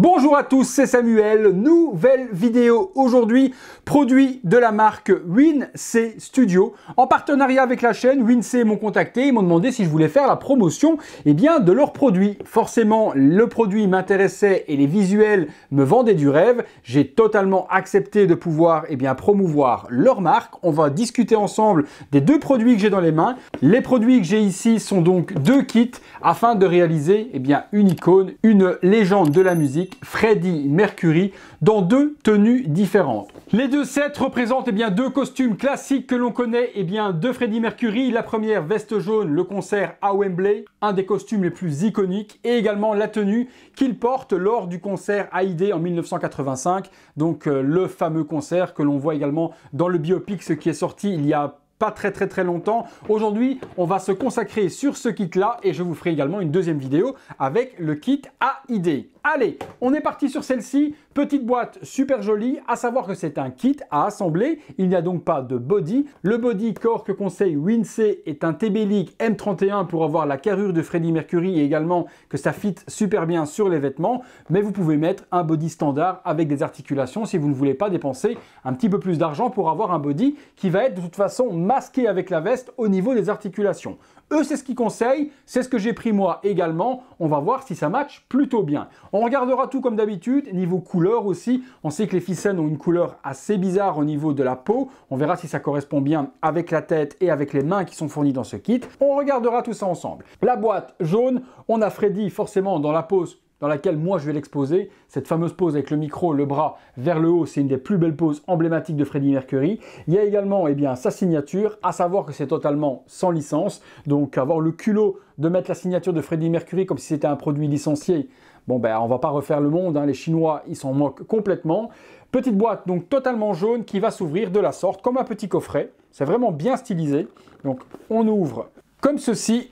Bonjour à tous, c'est Samuel. Nouvelle vidéo aujourd'hui, produit de la marque WinC Studio. En partenariat avec la chaîne, WinC m'ont contacté ils m'ont demandé si je voulais faire la promotion eh bien, de leurs produits. Forcément, le produit m'intéressait et les visuels me vendaient du rêve. J'ai totalement accepté de pouvoir eh bien, promouvoir leur marque. On va discuter ensemble des deux produits que j'ai dans les mains. Les produits que j'ai ici sont donc deux kits afin de réaliser eh bien, une icône, une légende de la musique Freddie Mercury dans deux tenues différentes. Les deux sets représentent eh bien, deux costumes classiques que l'on connaît et eh bien, de Freddie Mercury. La première, veste jaune, le concert à Wembley, un des costumes les plus iconiques, et également la tenue qu'il porte lors du concert A.I.D. en 1985, donc euh, le fameux concert que l'on voit également dans le biopic, ce qui est sorti il y a pas très très très longtemps. Aujourd'hui, on va se consacrer sur ce kit-là et je vous ferai également une deuxième vidéo avec le kit AID. Allez, on est parti sur celle-ci. Petite boîte super jolie, à savoir que c'est un kit à assembler. Il n'y a donc pas de body. Le body corps que conseille Winsey est un TB League M31 pour avoir la carrure de Freddie Mercury et également que ça fit super bien sur les vêtements. Mais vous pouvez mettre un body standard avec des articulations si vous ne voulez pas dépenser un petit peu plus d'argent pour avoir un body qui va être de toute façon masqué avec la veste au niveau des articulations. Eux, c'est ce qu'ils conseillent, c'est ce que j'ai pris moi également. On va voir si ça match plutôt bien. On regardera tout comme d'habitude, niveau couleur aussi. On sait que les ficelles ont une couleur assez bizarre au niveau de la peau. On verra si ça correspond bien avec la tête et avec les mains qui sont fournies dans ce kit. On regardera tout ça ensemble. La boîte jaune, on a Freddy forcément dans la pose dans laquelle moi je vais l'exposer. Cette fameuse pose avec le micro, le bras vers le haut, c'est une des plus belles poses emblématiques de Freddie Mercury. Il y a également eh bien, sa signature, à savoir que c'est totalement sans licence. Donc avoir le culot de mettre la signature de Freddie Mercury comme si c'était un produit licencié, bon ben on va pas refaire le monde, hein. les Chinois ils s'en moquent complètement. Petite boîte donc totalement jaune qui va s'ouvrir de la sorte comme un petit coffret. C'est vraiment bien stylisé. Donc on ouvre comme ceci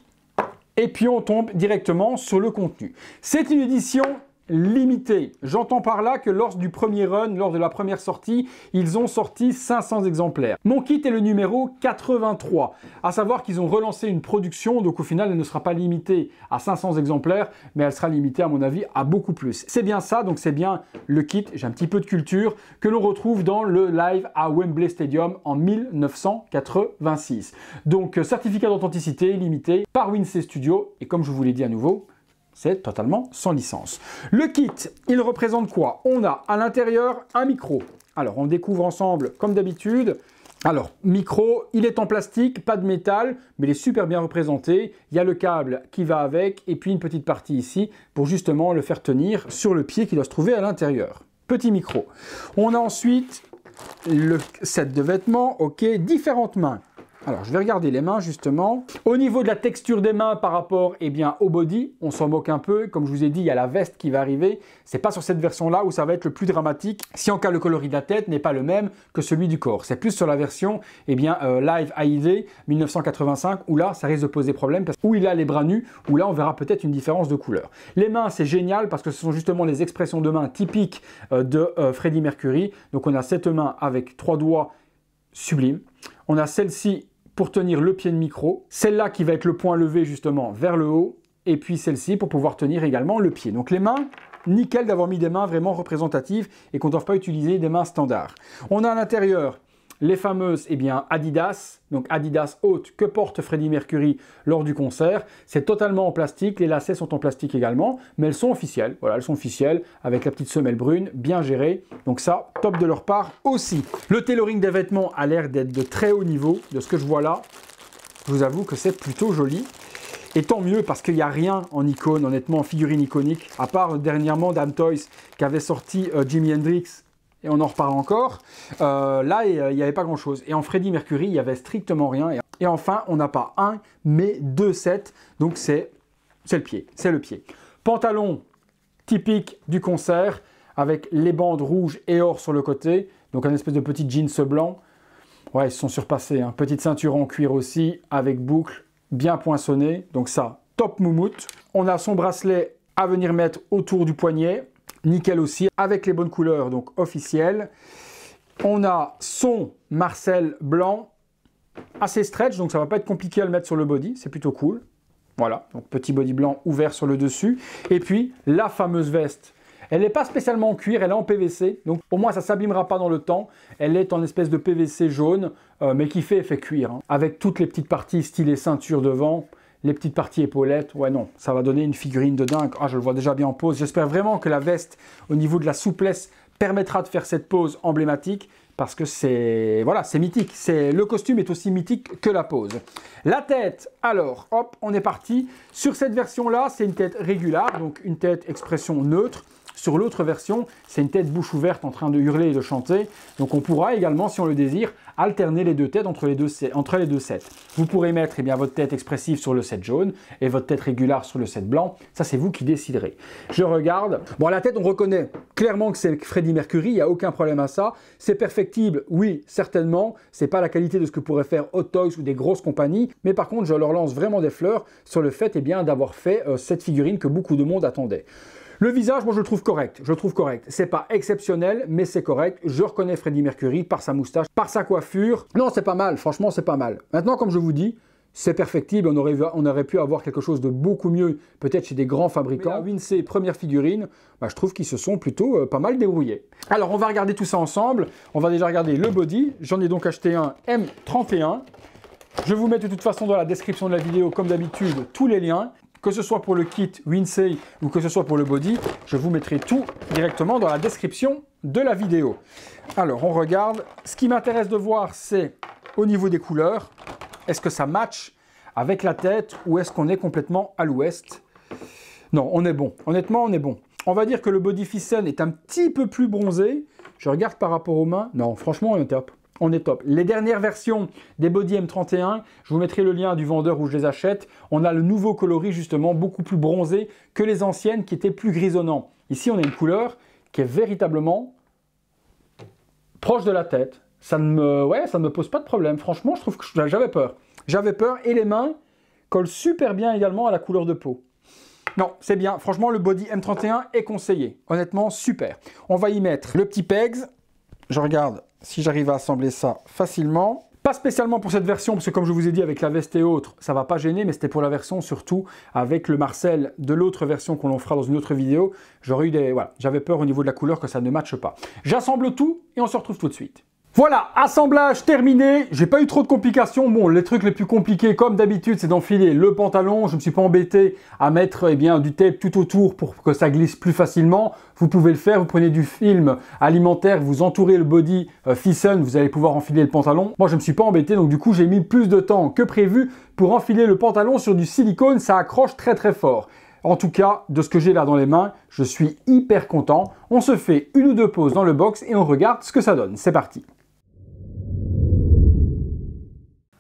et puis on tombe directement sur le contenu. C'est une édition limité. J'entends par là que lors du premier run, lors de la première sortie, ils ont sorti 500 exemplaires. Mon kit est le numéro 83, à savoir qu'ils ont relancé une production, donc au final elle ne sera pas limitée à 500 exemplaires, mais elle sera limitée à mon avis à beaucoup plus. C'est bien ça, donc c'est bien le kit, j'ai un petit peu de culture, que l'on retrouve dans le live à Wembley Stadium en 1986. Donc euh, certificat d'authenticité limité par winsey Studio, et comme je vous l'ai dit à nouveau, c'est totalement sans licence. Le kit, il représente quoi On a à l'intérieur un micro. Alors, on découvre ensemble, comme d'habitude, alors, micro, il est en plastique, pas de métal, mais il est super bien représenté. Il y a le câble qui va avec et puis une petite partie ici pour justement le faire tenir sur le pied qui doit se trouver à l'intérieur. Petit micro. On a ensuite le set de vêtements, ok, différentes mains. Alors, je vais regarder les mains, justement. Au niveau de la texture des mains par rapport eh bien, au body, on s'en moque un peu. Comme je vous ai dit, il y a la veste qui va arriver. C'est pas sur cette version-là où ça va être le plus dramatique, si en cas le coloris de la tête n'est pas le même que celui du corps. C'est plus sur la version eh bien, euh, Live AID 1985, où là, ça risque de poser problème, parce où il a les bras nus, où là, on verra peut-être une différence de couleur. Les mains, c'est génial, parce que ce sont justement les expressions de mains typiques euh, de euh, Freddie Mercury. Donc, on a cette main avec trois doigts sublimes. On a celle-ci pour tenir le pied de micro, celle-là qui va être le point levé justement vers le haut, et puis celle-ci pour pouvoir tenir également le pied. Donc les mains, nickel d'avoir mis des mains vraiment représentatives et qu'on ne pas utiliser des mains standards. On a à l'intérieur les fameuses eh bien, Adidas, donc Adidas haute que porte Freddie Mercury lors du concert. C'est totalement en plastique, les lacets sont en plastique également, mais elles sont officielles. Voilà, elles sont officielles avec la petite semelle brune, bien gérée. Donc ça, top de leur part aussi. Le tailoring des vêtements a l'air d'être de très haut niveau, de ce que je vois là. Je vous avoue que c'est plutôt joli. Et tant mieux parce qu'il n'y a rien en icône, honnêtement, en figurine iconique, à part dernièrement Dam Toys qui avait sorti euh, Jimi Hendrix et on en reparle encore. Euh, là, il n'y avait pas grand-chose. Et en Freddie Mercury, il n'y avait strictement rien. Et enfin, on n'a pas un, mais deux sets. Donc c'est le pied, c'est le pied. Pantalon typique du concert, avec les bandes rouges et or sur le côté. Donc un espèce de petit jeans blanc. Ouais, ils se sont surpassés. Hein. Petite ceinture en cuir aussi, avec boucle bien poinçonnée. Donc ça, top moumoute. On a son bracelet à venir mettre autour du poignet nickel aussi, avec les bonnes couleurs donc officielles. On a son Marcel blanc, assez stretch, donc ça va pas être compliqué à le mettre sur le body, c'est plutôt cool. Voilà, donc petit body blanc ouvert sur le dessus. Et puis la fameuse veste. Elle n'est pas spécialement en cuir, elle est en PVC, donc au moins ça s'abîmera pas dans le temps. Elle est en espèce de PVC jaune, euh, mais qui fait effet cuir, hein, avec toutes les petites parties stylées ceinture devant les petites parties épaulettes, ouais non, ça va donner une figurine de dingue. Ah, je le vois déjà bien en pose. J'espère vraiment que la veste, au niveau de la souplesse, permettra de faire cette pose emblématique parce que c'est voilà, c'est mythique. C'est le costume est aussi mythique que la pose. La tête, alors, hop, on est parti sur cette version là. C'est une tête régulière, donc une tête expression neutre. Sur l'autre version, c'est une tête bouche ouverte en train de hurler et de chanter. Donc on pourra également, si on le désire, alterner les deux têtes entre les deux, entre les deux sets. Vous pourrez mettre eh bien, votre tête expressive sur le set jaune et votre tête régulière sur le set blanc. Ça, c'est vous qui déciderez. Je regarde. Bon, la tête, on reconnaît clairement que c'est Freddie Mercury. Il n'y a aucun problème à ça. C'est perfectible, oui, certainement. Ce n'est pas la qualité de ce que pourraient faire Hot Toys ou des grosses compagnies. Mais par contre, je leur lance vraiment des fleurs sur le fait eh bien, d'avoir fait euh, cette figurine que beaucoup de monde attendait. Le visage, moi je le trouve correct, je le trouve correct. C'est pas exceptionnel, mais c'est correct. Je reconnais Freddie Mercury par sa moustache, par sa coiffure. Non, c'est pas mal, franchement c'est pas mal. Maintenant, comme je vous dis, c'est perfectible, on aurait, on aurait, pu avoir quelque chose de beaucoup mieux, peut-être chez des grands fabricants. la Winsey, première figurine, bah, je trouve qu'ils se sont plutôt euh, pas mal débrouillés. Alors, on va regarder tout ça ensemble. On va déjà regarder le body. J'en ai donc acheté un M31. Je vous mets de toute façon dans la description de la vidéo, comme d'habitude, tous les liens que ce soit pour le kit Winsay ou que ce soit pour le body, je vous mettrai tout directement dans la description de la vidéo. Alors on regarde, ce qui m'intéresse de voir c'est au niveau des couleurs, est-ce que ça match avec la tête ou est-ce qu'on est complètement à l'ouest Non, on est bon, honnêtement on est bon. On va dire que le body ficelle est un petit peu plus bronzé, je regarde par rapport aux mains, non franchement on est top on est top. Les dernières versions des Body M31, je vous mettrai le lien du vendeur où je les achète. On a le nouveau coloris justement, beaucoup plus bronzé que les anciennes qui étaient plus grisonnants. Ici, on a une couleur qui est véritablement proche de la tête. Ça ne me, ouais, ça me pose pas de problème. Franchement, je trouve que j'avais peur. J'avais peur et les mains collent super bien également à la couleur de peau. Non, c'est bien. Franchement, le body M31 est conseillé. Honnêtement, super. On va y mettre le petit pegs, je regarde si j'arrive à assembler ça facilement. Pas spécialement pour cette version, parce que comme je vous ai dit, avec la veste et autres, ça va pas gêner, mais c'était pour la version surtout avec le Marcel de l'autre version qu'on en fera dans une autre vidéo. J'aurais des... j'avais peur au niveau de la couleur que ça ne matche pas. J'assemble tout et on se retrouve tout de suite. Voilà, assemblage terminé, j'ai pas eu trop de complications. Bon, les trucs les plus compliqués, comme d'habitude, c'est d'enfiler le pantalon. Je me suis pas embêté à mettre eh bien, du tape tout autour pour que ça glisse plus facilement. Vous pouvez le faire, vous prenez du film alimentaire, vous entourez le body euh, vous allez pouvoir enfiler le pantalon. Moi, je me suis pas embêté, donc du coup, j'ai mis plus de temps que prévu pour enfiler le pantalon sur du silicone, ça accroche très très fort. En tout cas, de ce que j'ai là dans les mains, je suis hyper content. On se fait une ou deux pauses dans le box et on regarde ce que ça donne. C'est parti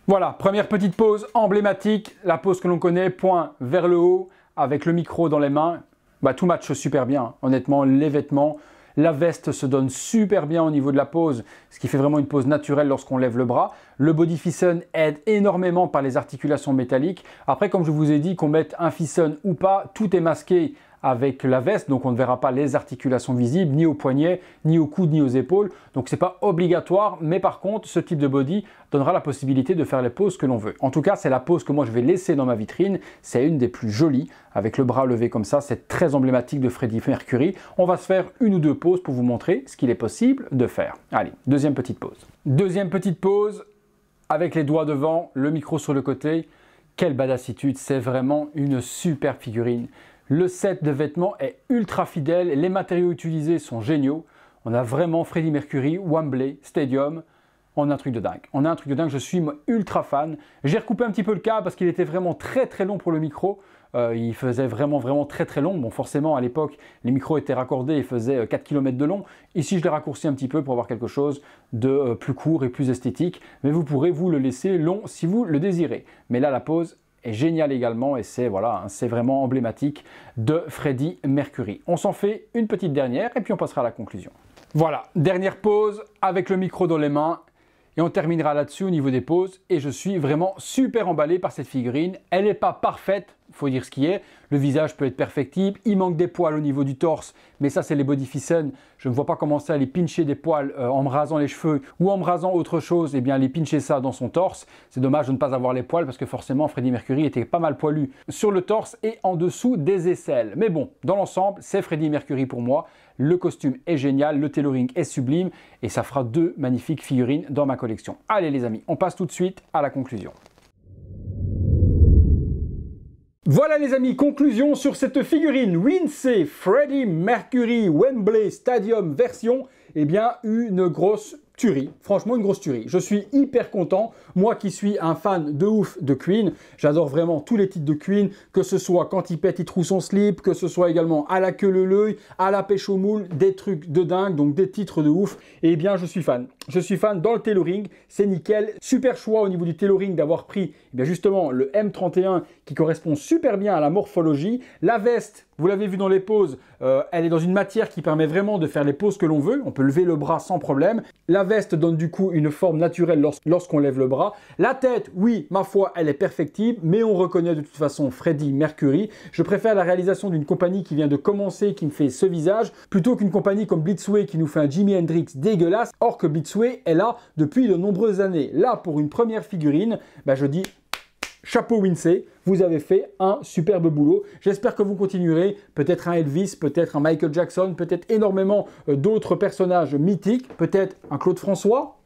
Voilà, première petite pause emblématique, la pose que l'on connaît, point vers le haut, avec le micro dans les mains. Bah, tout match super bien, hein. honnêtement, les vêtements, la veste se donne super bien au niveau de la pose, ce qui fait vraiment une pose naturelle lorsqu'on lève le bras. Le body Fisson aide énormément par les articulations métalliques. Après, comme je vous ai dit, qu'on mette un Fisson ou pas, tout est masqué avec la veste, donc on ne verra pas les articulations visibles, ni au poignet, ni au coude, ni aux épaules. Donc n'est pas obligatoire, mais par contre, ce type de body donnera la possibilité de faire les poses que l'on veut. En tout cas, c'est la pose que moi je vais laisser dans ma vitrine. C'est une des plus jolies, avec le bras levé comme ça, c'est très emblématique de Freddie Mercury. On va se faire une ou deux poses pour vous montrer ce qu'il est possible de faire. Allez, deuxième petite pause. Deuxième petite pause, avec les doigts devant, le micro sur le côté. Quelle badassitude, c'est vraiment une super figurine. Le set de vêtements est ultra fidèle, les matériaux utilisés sont géniaux. On a vraiment Freddie Mercury, Wembley, Stadium. On a un truc de dingue. On a un truc de dingue, je suis ultra fan. J'ai recoupé un petit peu le cas parce qu'il était vraiment très très long pour le micro. Euh, il faisait vraiment vraiment très très long. Bon forcément à l'époque les micros étaient raccordés et faisaient 4 euh, km de long. Ici je l'ai raccourci un petit peu pour avoir quelque chose de euh, plus court et plus esthétique. Mais vous pourrez vous le laisser long si vous le désirez. Mais là la pause génial également et c'est voilà, hein, c'est vraiment emblématique de Freddie Mercury. On s'en fait une petite dernière et puis on passera à la conclusion. Voilà, dernière pause avec le micro dans les mains et on terminera là-dessus au niveau des pauses. Et je suis vraiment super emballé par cette figurine. Elle n'est pas parfaite, faut dire ce qui est. Le visage peut être perfectible. Il manque des poils au niveau du torse, mais ça, c'est les bodyficen. Je ne vois pas comment ça, les pincher des poils euh, en me rasant les cheveux ou en me rasant autre chose. eh bien, les pincher ça dans son torse. C'est dommage de ne pas avoir les poils parce que forcément, Freddie Mercury était pas mal poilu sur le torse et en dessous des aisselles. Mais bon, dans l'ensemble, c'est Freddie Mercury pour moi. Le costume est génial, le tailoring est sublime et ça fera deux magnifiques figurines dans ma collection. Allez les amis, on passe tout de suite à la conclusion. Voilà les amis, conclusion sur cette figurine Winsey Freddy Mercury Wembley Stadium version, eh bien une grosse tuerie, franchement une grosse tuerie. Je suis hyper content, moi qui suis un fan de ouf de Queen, j'adore vraiment tous les titres de Queen, que ce soit quand il pète, il trouve son slip, que ce soit également à la queue le l'œil, à la pêche au moule, des trucs de dingue, donc des titres de ouf, et eh bien je suis fan. Je suis fan dans le tailoring, c'est nickel, super choix au niveau du tailoring d'avoir pris eh bien justement le M31 qui correspond super bien à la morphologie, la veste vous l'avez vu dans les poses, euh, elle est dans une matière qui permet vraiment de faire les poses que l'on veut. On peut lever le bras sans problème. La veste donne du coup une forme naturelle lorsqu'on lève le bras. La tête, oui, ma foi, elle est perfectible, mais on reconnaît de toute façon Freddy Mercury. Je préfère la réalisation d'une compagnie qui vient de commencer, qui me fait ce visage, plutôt qu'une compagnie comme Blitzway qui nous fait un Jimi Hendrix dégueulasse, or que Blitzway est là depuis de nombreuses années. Là, pour une première figurine, ben, je dis chapeau Winsey, vous avez fait un superbe boulot. J'espère que vous continuerez, peut-être un Elvis, peut-être un Michael Jackson, peut-être énormément euh, d'autres personnages mythiques, peut-être un Claude François,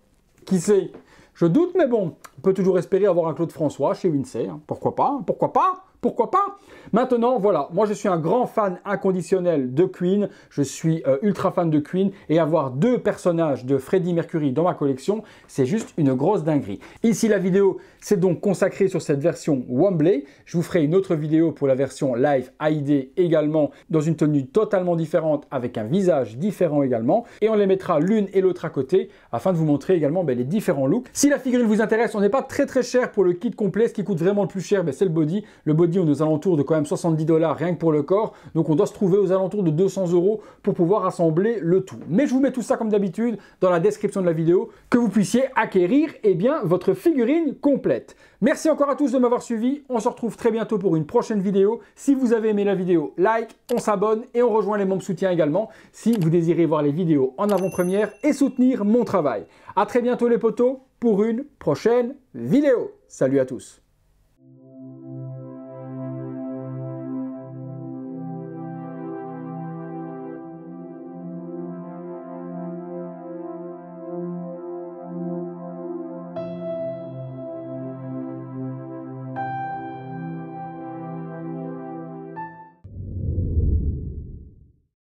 qui sait Je doute, mais bon, on peut toujours espérer avoir un Claude François chez Winsey, hein. pourquoi pas, hein. pourquoi pas pourquoi pas Maintenant, voilà, moi je suis un grand fan inconditionnel de Queen, je suis euh, ultra fan de Queen, et avoir deux personnages de Freddie Mercury dans ma collection, c'est juste une grosse dinguerie. Ici, la vidéo s'est donc consacrée sur cette version Wembley. Je vous ferai une autre vidéo pour la version Live ID également, dans une tenue totalement différente, avec un visage différent également, et on les mettra l'une et l'autre à côté, afin de vous montrer également ben, les différents looks. Si la figurine vous intéresse, on n'est pas très très cher pour le kit complet, ce qui coûte vraiment le plus cher, ben, c'est le body. Le body on est aux alentours de quand même 70 dollars rien que pour le corps. Donc on doit se trouver aux alentours de 200 euros pour pouvoir assembler le tout. Mais je vous mets tout ça comme d'habitude dans la description de la vidéo que vous puissiez acquérir et eh bien, votre figurine complète. Merci encore à tous de m'avoir suivi. On se retrouve très bientôt pour une prochaine vidéo. Si vous avez aimé la vidéo, like, on s'abonne et on rejoint les membres soutien également si vous désirez voir les vidéos en avant-première et soutenir mon travail. À très bientôt les potos pour une prochaine vidéo. Salut à tous.